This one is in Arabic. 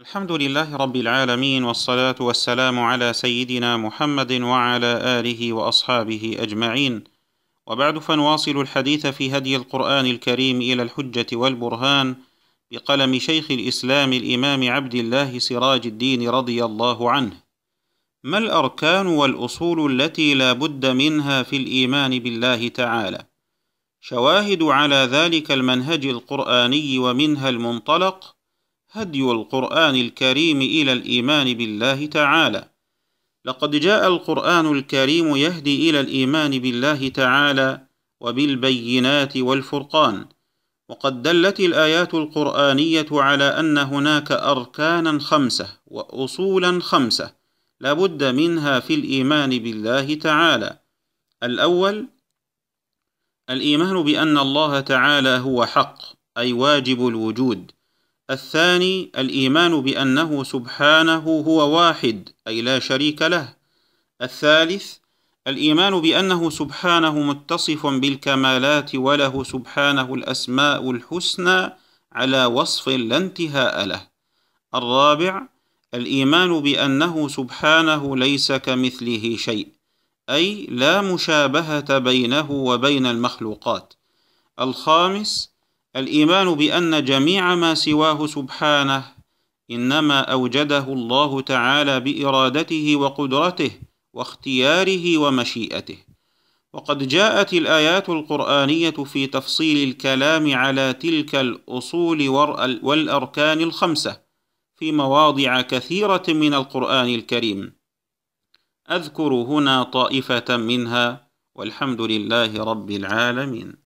الحمد لله رب العالمين والصلاة والسلام على سيدنا محمد وعلى آله وأصحابه أجمعين. وبعد فنواصل الحديث في هدي القرآن الكريم إلى الحجة والبرهان بقلم شيخ الإسلام الإمام عبد الله سراج الدين رضي الله عنه. ما الأركان والأصول التي لا بد منها في الإيمان بالله تعالى؟ شواهد على ذلك المنهج القرآني ومنها المنطلق هدي القرآن الكريم إلى الإيمان بالله تعالى لقد جاء القرآن الكريم يهدي إلى الإيمان بالله تعالى وبالبينات والفرقان وقد دلت الآيات القرآنية على أن هناك أركانا خمسة وأصولا خمسة لابد منها في الإيمان بالله تعالى الأول الإيمان بأن الله تعالى هو حق أي واجب الوجود الثاني الإيمان بأنه سبحانه هو واحد أي لا شريك له الثالث الإيمان بأنه سبحانه متصف بالكمالات وله سبحانه الأسماء الحسنى على وصف لا انتهاء له الرابع الإيمان بأنه سبحانه ليس كمثله شيء أي لا مشابهة بينه وبين المخلوقات الخامس الإيمان بأن جميع ما سواه سبحانه إنما أوجده الله تعالى بإرادته وقدرته واختياره ومشيئته وقد جاءت الآيات القرآنية في تفصيل الكلام على تلك الأصول والأركان الخمسة في مواضع كثيرة من القرآن الكريم أذكر هنا طائفة منها والحمد لله رب العالمين